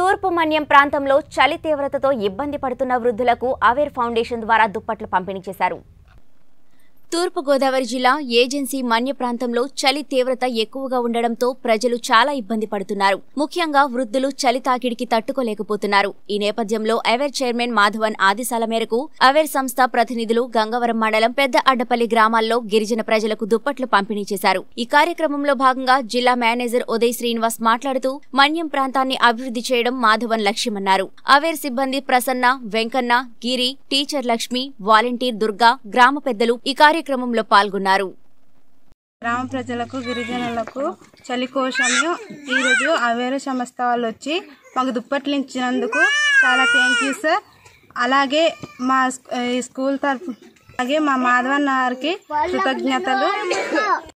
తూర్పు మన్యం ప్రాంతంలో చలి తీవ్రతతో ఇబ్బంది పడుతున్న వృద్ధులకు అవేర్ ఫౌండేషన్ ద్వారా దుప్పట్లు పంపిణీ చేశారు తూర్పుగోదావరి జిల్లా ఏజెన్సీ మన్య ప్రాంతంలో చలి తీవ్రత ఎక్కువగా ఉండడంతో ప్రజలు చాలా ఇబ్బంది పడుతున్నారు ముఖ్యంగా వృద్ధులు చలి తాకిడికి తట్టుకోలేకపోతున్నారు ఈ నేపథ్యంలో అవేర్ చైర్మన్ మాధవన్ ఆదేశాల మేరకు అవేర్ సంస్థ ప్రతినిధులు గంగవరం మండలం పెద్ద అడ్డపల్లి గ్రామాల్లో గిరిజన ప్రజలకు దుప్పట్లు పంపిణీ చేశారు ఈ కార్యక్రమంలో భాగంగా జిల్లా మేనేజర్ ఉదయ్ శ్రీనివాస్ మాట్లాడుతూ మన్యం ప్రాంతాన్ని అభివృద్ధి చేయడం మాధవన్ లక్ష్యమన్నారు అవేర్ సిబ్బంది ప్రసన్న వెంకన్న గిరి టీచర్ లక్ష్మి వాలంటీర్ దుర్గా గ్రామ పెద్దలు ఈ కార్య కార్యక్రమంలో పాల్గొన్నారు గ్రామ ప్రజలకు గిరిజనులకు చలి కోసము ఈరోజు అవేరు సంస్థ వాళ్ళు వచ్చి మాకు దుప్పట్లు ఇచ్చినందుకు చాలా థ్యాంక్ యూ సార్ అలాగే మా స్కూల్ తరఫు అలాగే మా మాధవన్ గారికి కృతజ్ఞతలు